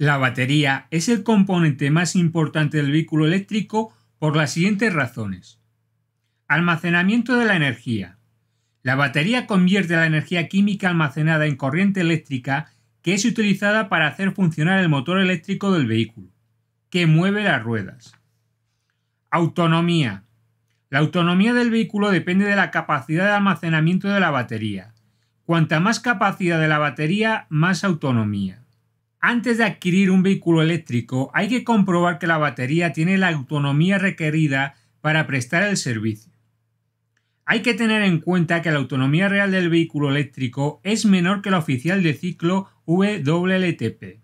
La batería es el componente más importante del vehículo eléctrico por las siguientes razones. Almacenamiento de la energía. La batería convierte la energía química almacenada en corriente eléctrica que es utilizada para hacer funcionar el motor eléctrico del vehículo, que mueve las ruedas. Autonomía. La autonomía del vehículo depende de la capacidad de almacenamiento de la batería. Cuanta más capacidad de la batería, más autonomía. Antes de adquirir un vehículo eléctrico hay que comprobar que la batería tiene la autonomía requerida para prestar el servicio. Hay que tener en cuenta que la autonomía real del vehículo eléctrico es menor que la oficial de ciclo WLTP.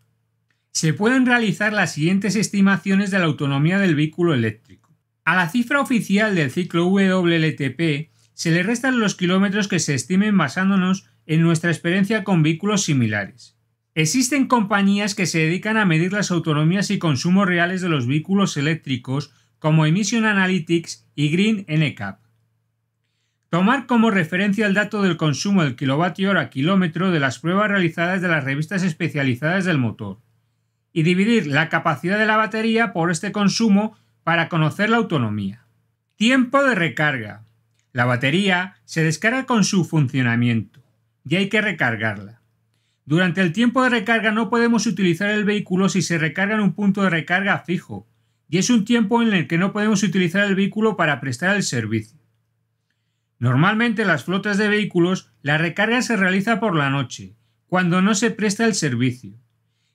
Se pueden realizar las siguientes estimaciones de la autonomía del vehículo eléctrico. A la cifra oficial del ciclo WLTP se le restan los kilómetros que se estimen basándonos en nuestra experiencia con vehículos similares. Existen compañías que se dedican a medir las autonomías y consumos reales de los vehículos eléctricos, como Emission Analytics y Green NCAP. Tomar como referencia el dato del consumo del kilovatio hora kilómetro de las pruebas realizadas de las revistas especializadas del motor y dividir la capacidad de la batería por este consumo para conocer la autonomía. Tiempo de recarga. La batería se descarga con su funcionamiento y hay que recargarla. Durante el tiempo de recarga no podemos utilizar el vehículo si se recarga en un punto de recarga fijo, y es un tiempo en el que no podemos utilizar el vehículo para prestar el servicio. Normalmente en las flotas de vehículos la recarga se realiza por la noche, cuando no se presta el servicio.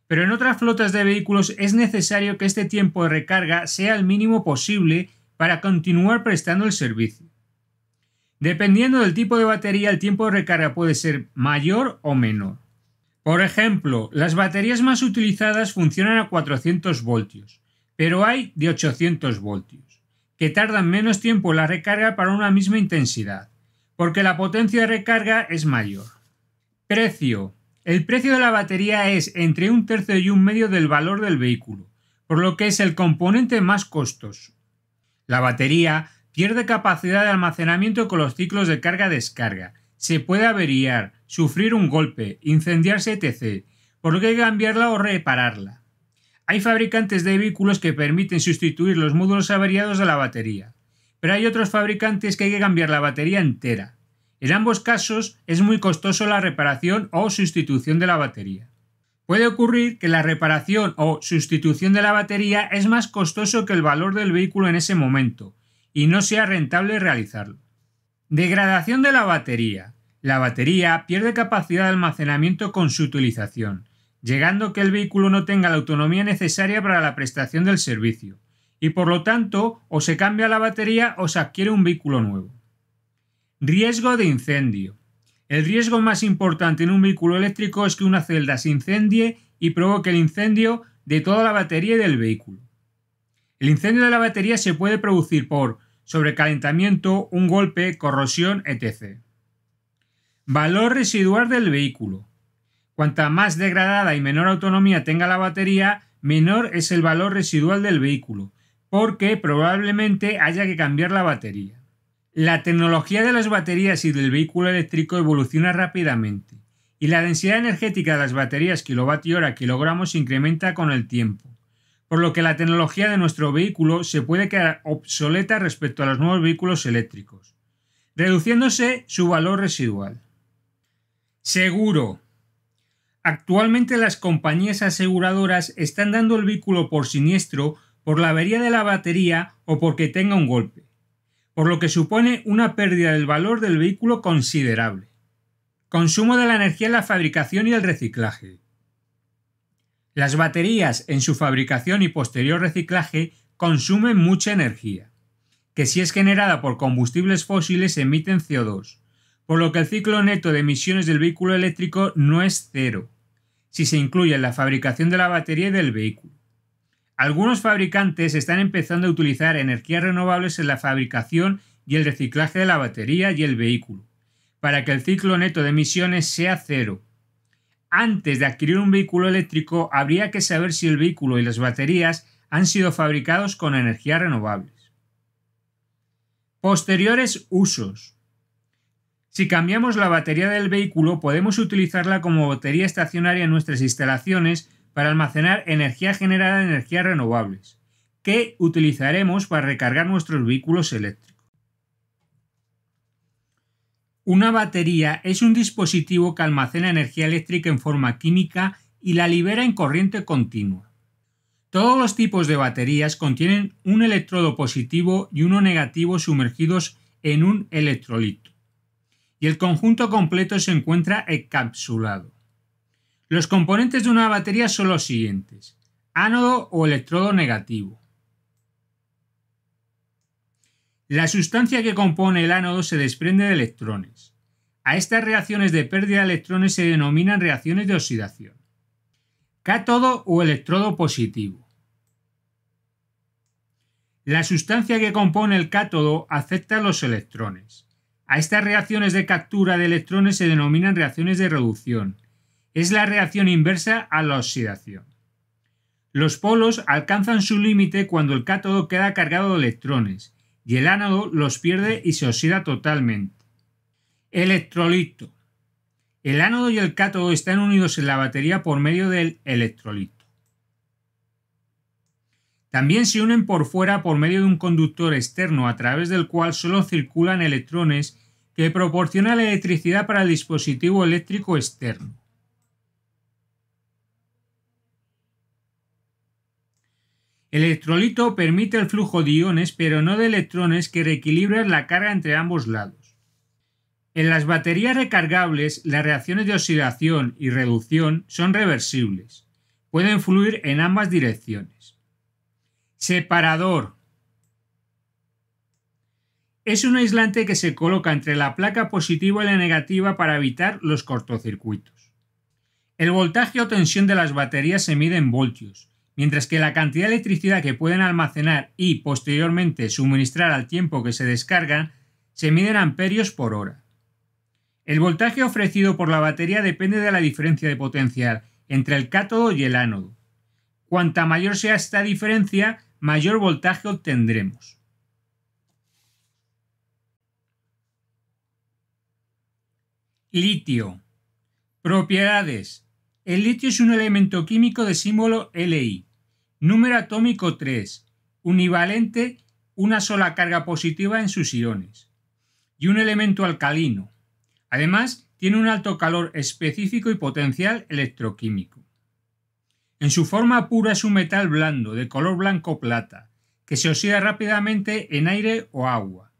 Pero en otras flotas de vehículos es necesario que este tiempo de recarga sea el mínimo posible para continuar prestando el servicio. Dependiendo del tipo de batería, el tiempo de recarga puede ser mayor o menor. Por ejemplo, las baterías más utilizadas funcionan a 400 voltios, pero hay de 800 voltios, que tardan menos tiempo en la recarga para una misma intensidad, porque la potencia de recarga es mayor. Precio. El precio de la batería es entre un tercio y un medio del valor del vehículo, por lo que es el componente más costoso. La batería pierde capacidad de almacenamiento con los ciclos de carga-descarga se puede averiar, sufrir un golpe, incendiarse, etc., por lo que hay que cambiarla o repararla. Hay fabricantes de vehículos que permiten sustituir los módulos averiados de la batería, pero hay otros fabricantes que hay que cambiar la batería entera. En ambos casos es muy costoso la reparación o sustitución de la batería. Puede ocurrir que la reparación o sustitución de la batería es más costoso que el valor del vehículo en ese momento, y no sea rentable realizarlo. Degradación de la batería. La batería pierde capacidad de almacenamiento con su utilización, llegando que el vehículo no tenga la autonomía necesaria para la prestación del servicio, y por lo tanto o se cambia la batería o se adquiere un vehículo nuevo. Riesgo de incendio. El riesgo más importante en un vehículo eléctrico es que una celda se incendie y provoque el incendio de toda la batería y del vehículo. El incendio de la batería se puede producir por sobrecalentamiento, un golpe, corrosión, etc. Valor residual del vehículo. Cuanta más degradada y menor autonomía tenga la batería, menor es el valor residual del vehículo, porque probablemente haya que cambiar la batería. La tecnología de las baterías y del vehículo eléctrico evoluciona rápidamente, y la densidad energética de las baterías kilovatio-hora kilogramos se incrementa con el tiempo, por lo que la tecnología de nuestro vehículo se puede quedar obsoleta respecto a los nuevos vehículos eléctricos, reduciéndose su valor residual. Seguro. Actualmente las compañías aseguradoras están dando el vehículo por siniestro por la avería de la batería o porque tenga un golpe, por lo que supone una pérdida del valor del vehículo considerable. Consumo de la energía en la fabricación y el reciclaje. Las baterías en su fabricación y posterior reciclaje consumen mucha energía, que si es generada por combustibles fósiles emiten CO2, por lo que el ciclo neto de emisiones del vehículo eléctrico no es cero, si se incluye la fabricación de la batería y del vehículo. Algunos fabricantes están empezando a utilizar energías renovables en la fabricación y el reciclaje de la batería y el vehículo, para que el ciclo neto de emisiones sea cero. Antes de adquirir un vehículo eléctrico, habría que saber si el vehículo y las baterías han sido fabricados con energías renovables. Posteriores usos. Si cambiamos la batería del vehículo, podemos utilizarla como batería estacionaria en nuestras instalaciones para almacenar energía generada en energías renovables, que utilizaremos para recargar nuestros vehículos eléctricos. Una batería es un dispositivo que almacena energía eléctrica en forma química y la libera en corriente continua. Todos los tipos de baterías contienen un electrodo positivo y uno negativo sumergidos en un electrolito y el conjunto completo se encuentra encapsulado. Los componentes de una batería son los siguientes. Ánodo o electrodo negativo. La sustancia que compone el ánodo se desprende de electrones. A estas reacciones de pérdida de electrones se denominan reacciones de oxidación. Cátodo o electrodo positivo. La sustancia que compone el cátodo acepta los electrones. A estas reacciones de captura de electrones se denominan reacciones de reducción. Es la reacción inversa a la oxidación. Los polos alcanzan su límite cuando el cátodo queda cargado de electrones y el ánodo los pierde y se oxida totalmente. Electrolito. El ánodo y el cátodo están unidos en la batería por medio del electrolito. También se unen por fuera por medio de un conductor externo a través del cual solo circulan electrones que proporciona la electricidad para el dispositivo eléctrico externo. El electrolito permite el flujo de iones, pero no de electrones, que reequilibran la carga entre ambos lados. En las baterías recargables, las reacciones de oxidación y reducción son reversibles. Pueden fluir en ambas direcciones. Separador, es un aislante que se coloca entre la placa positiva y la negativa para evitar los cortocircuitos. El voltaje o tensión de las baterías se mide en voltios, mientras que la cantidad de electricidad que pueden almacenar y posteriormente suministrar al tiempo que se descargan se mide en amperios por hora. El voltaje ofrecido por la batería depende de la diferencia de potencial entre el cátodo y el ánodo. Cuanta mayor sea esta diferencia, mayor voltaje obtendremos. Litio. Propiedades. El litio es un elemento químico de símbolo Li. Número atómico 3. Univalente, una sola carga positiva en sus iones. Y un elemento alcalino. Además, tiene un alto calor específico y potencial electroquímico. En su forma pura es un metal blando, de color blanco plata, que se oxida rápidamente en aire o agua.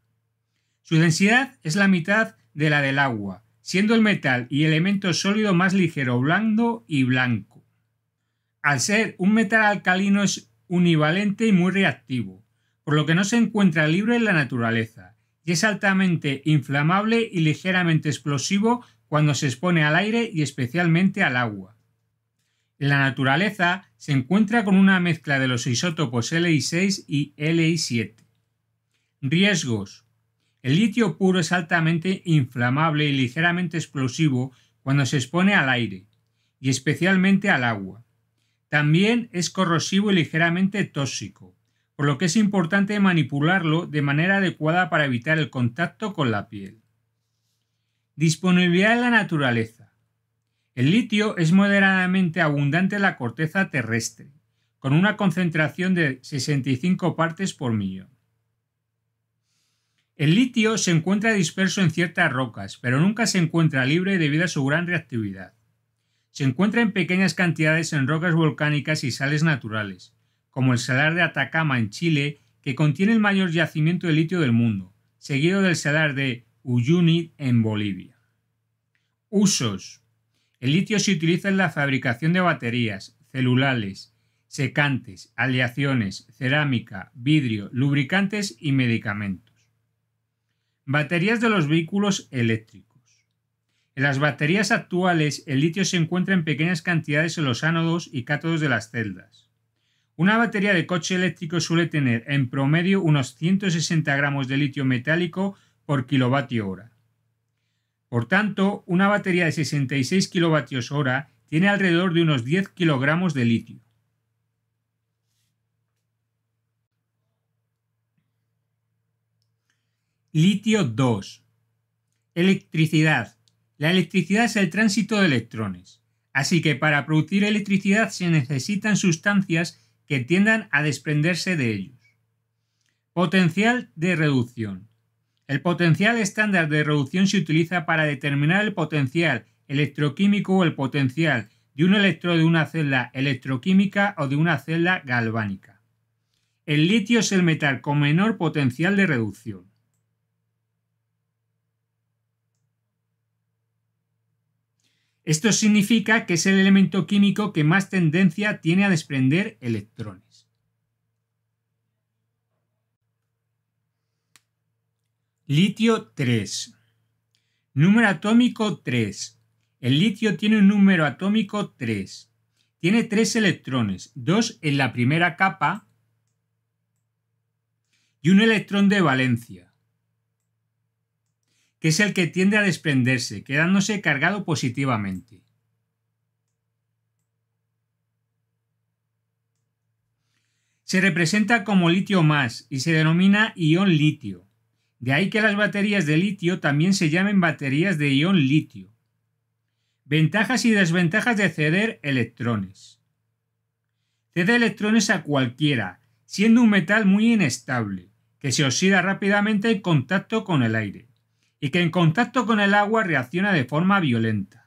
Su densidad es la mitad de la del agua, siendo el metal y elemento sólido más ligero, blando y blanco. Al ser un metal alcalino es univalente y muy reactivo, por lo que no se encuentra libre en la naturaleza, y es altamente inflamable y ligeramente explosivo cuando se expone al aire y especialmente al agua. En la naturaleza se encuentra con una mezcla de los isótopos Li6 y Li7. Riesgos el litio puro es altamente inflamable y ligeramente explosivo cuando se expone al aire, y especialmente al agua. También es corrosivo y ligeramente tóxico, por lo que es importante manipularlo de manera adecuada para evitar el contacto con la piel. Disponibilidad en la naturaleza. El litio es moderadamente abundante en la corteza terrestre, con una concentración de 65 partes por millón. El litio se encuentra disperso en ciertas rocas, pero nunca se encuentra libre debido a su gran reactividad. Se encuentra en pequeñas cantidades en rocas volcánicas y sales naturales, como el salar de Atacama en Chile, que contiene el mayor yacimiento de litio del mundo, seguido del salar de Uyuni en Bolivia. Usos. El litio se utiliza en la fabricación de baterías, celulares, secantes, aleaciones, cerámica, vidrio, lubricantes y medicamentos. Baterías de los vehículos eléctricos. En las baterías actuales, el litio se encuentra en pequeñas cantidades en los ánodos y cátodos de las celdas. Una batería de coche eléctrico suele tener en promedio unos 160 gramos de litio metálico por kilovatio hora. Por tanto, una batería de 66 kilovatios hora tiene alrededor de unos 10 kilogramos de litio. Litio 2. Electricidad. La electricidad es el tránsito de electrones. Así que para producir electricidad se necesitan sustancias que tiendan a desprenderse de ellos. Potencial de reducción. El potencial estándar de reducción se utiliza para determinar el potencial electroquímico o el potencial de un electrodo de una celda electroquímica o de una celda galvánica. El litio es el metal con menor potencial de reducción. Esto significa que es el elemento químico que más tendencia tiene a desprender electrones. Litio 3. Número atómico 3. El litio tiene un número atómico 3. Tiene tres electrones, dos en la primera capa y un electrón de valencia que es el que tiende a desprenderse, quedándose cargado positivamente. Se representa como litio más y se denomina ion litio. De ahí que las baterías de litio también se llamen baterías de ion litio. Ventajas y desventajas de ceder electrones. Cede electrones a cualquiera, siendo un metal muy inestable, que se oxida rápidamente en contacto con el aire y que en contacto con el agua reacciona de forma violenta.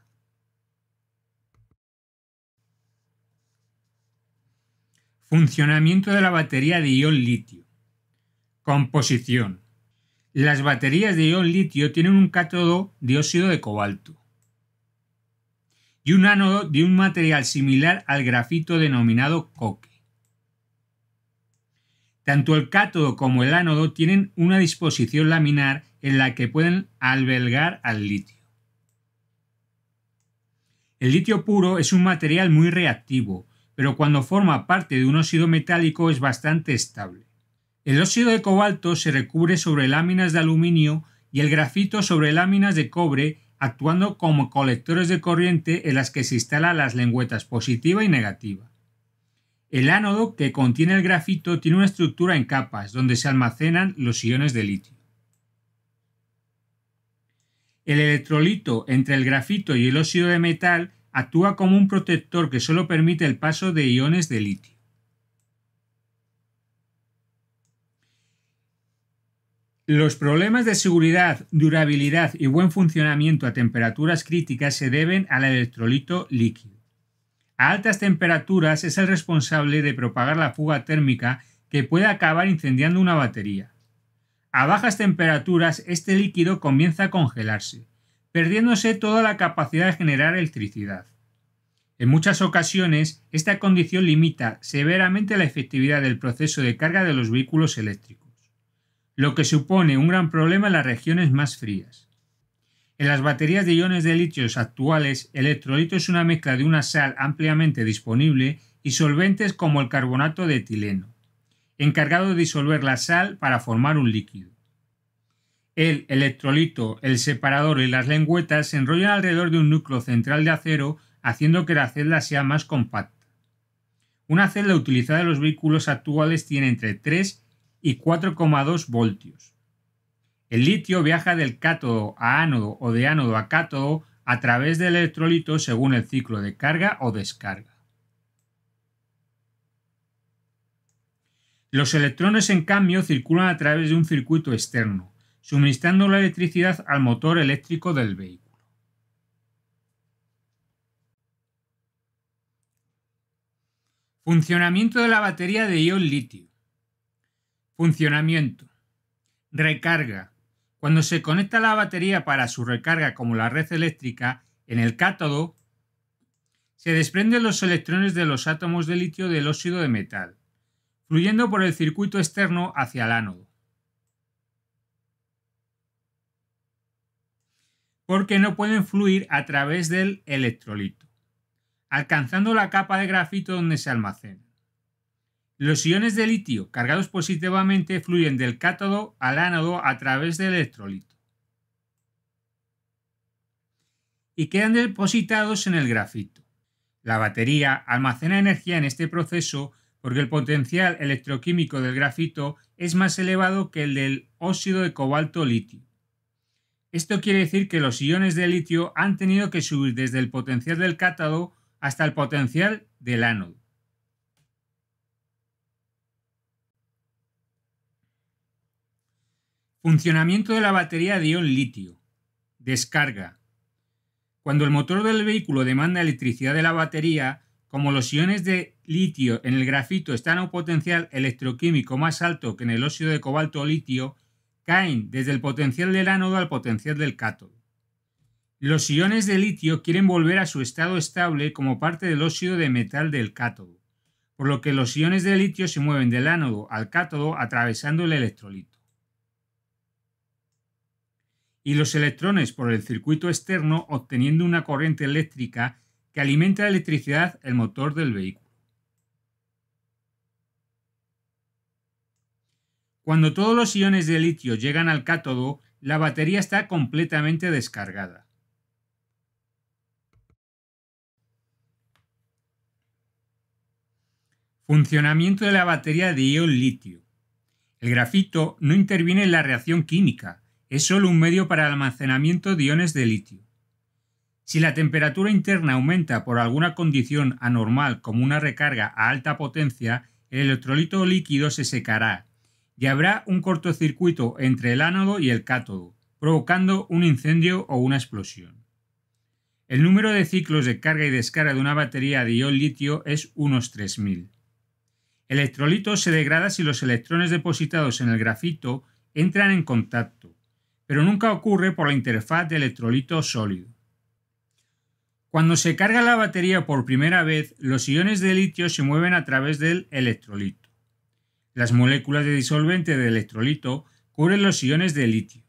Funcionamiento de la batería de ion litio. Composición. Las baterías de ion litio tienen un cátodo de óxido de cobalto y un ánodo de un material similar al grafito denominado coque. Tanto el cátodo como el ánodo tienen una disposición laminar en la que pueden albergar al litio. El litio puro es un material muy reactivo, pero cuando forma parte de un óxido metálico es bastante estable. El óxido de cobalto se recubre sobre láminas de aluminio y el grafito sobre láminas de cobre, actuando como colectores de corriente en las que se instalan las lengüetas positiva y negativa. El ánodo que contiene el grafito tiene una estructura en capas donde se almacenan los iones de litio. El electrolito entre el grafito y el óxido de metal actúa como un protector que solo permite el paso de iones de litio. Los problemas de seguridad, durabilidad y buen funcionamiento a temperaturas críticas se deben al electrolito líquido. A altas temperaturas es el responsable de propagar la fuga térmica que puede acabar incendiando una batería. A bajas temperaturas este líquido comienza a congelarse, perdiéndose toda la capacidad de generar electricidad. En muchas ocasiones, esta condición limita severamente la efectividad del proceso de carga de los vehículos eléctricos, lo que supone un gran problema en las regiones más frías. En las baterías de iones de litio actuales, el electrolito es una mezcla de una sal ampliamente disponible y solventes como el carbonato de etileno encargado de disolver la sal para formar un líquido. El electrolito, el separador y las lengüetas se enrollan alrededor de un núcleo central de acero, haciendo que la celda sea más compacta. Una celda utilizada en los vehículos actuales tiene entre 3 y 4,2 voltios. El litio viaja del cátodo a ánodo o de ánodo a cátodo a través del electrolito según el ciclo de carga o descarga. Los electrones, en cambio, circulan a través de un circuito externo, suministrando la electricidad al motor eléctrico del vehículo. Funcionamiento de la batería de ion litio. Funcionamiento. Recarga. Cuando se conecta la batería para su recarga como la red eléctrica, en el cátodo, se desprenden los electrones de los átomos de litio del óxido de metal fluyendo por el circuito externo hacia el ánodo. Porque no pueden fluir a través del electrolito, alcanzando la capa de grafito donde se almacena. Los iones de litio cargados positivamente fluyen del cátodo al ánodo a través del electrolito y quedan depositados en el grafito. La batería almacena energía en este proceso porque el potencial electroquímico del grafito es más elevado que el del óxido de cobalto litio. Esto quiere decir que los iones de litio han tenido que subir desde el potencial del cátodo hasta el potencial del ánodo. Funcionamiento de la batería de ion litio. Descarga. Cuando el motor del vehículo demanda electricidad de la batería, como los iones de litio en el grafito están a un potencial electroquímico más alto que en el óxido de cobalto o litio, caen desde el potencial del ánodo al potencial del cátodo. Los iones de litio quieren volver a su estado estable como parte del óxido de metal del cátodo, por lo que los iones de litio se mueven del ánodo al cátodo atravesando el electrolito. Y los electrones por el circuito externo obteniendo una corriente eléctrica que alimenta la electricidad el motor del vehículo. Cuando todos los iones de litio llegan al cátodo, la batería está completamente descargada. Funcionamiento de la batería de ion litio. El grafito no interviene en la reacción química, es solo un medio para el almacenamiento de iones de litio. Si la temperatura interna aumenta por alguna condición anormal como una recarga a alta potencia, el electrolito líquido se secará y habrá un cortocircuito entre el ánodo y el cátodo, provocando un incendio o una explosión. El número de ciclos de carga y descarga de una batería de ion litio es unos 3000. El electrolito se degrada si los electrones depositados en el grafito entran en contacto, pero nunca ocurre por la interfaz de electrolito sólido. Cuando se carga la batería por primera vez, los iones de litio se mueven a través del electrolito. Las moléculas de disolvente del electrolito cubren los iones de litio.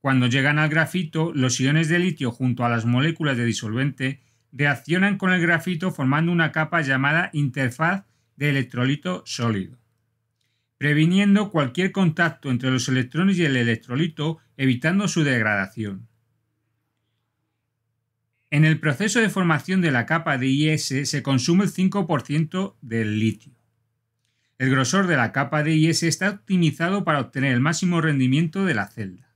Cuando llegan al grafito, los iones de litio junto a las moléculas de disolvente reaccionan con el grafito formando una capa llamada interfaz de electrolito sólido, previniendo cualquier contacto entre los electrones y el electrolito, evitando su degradación. En el proceso de formación de la capa de IS se consume el 5% del litio. El grosor de la capa de IS está optimizado para obtener el máximo rendimiento de la celda.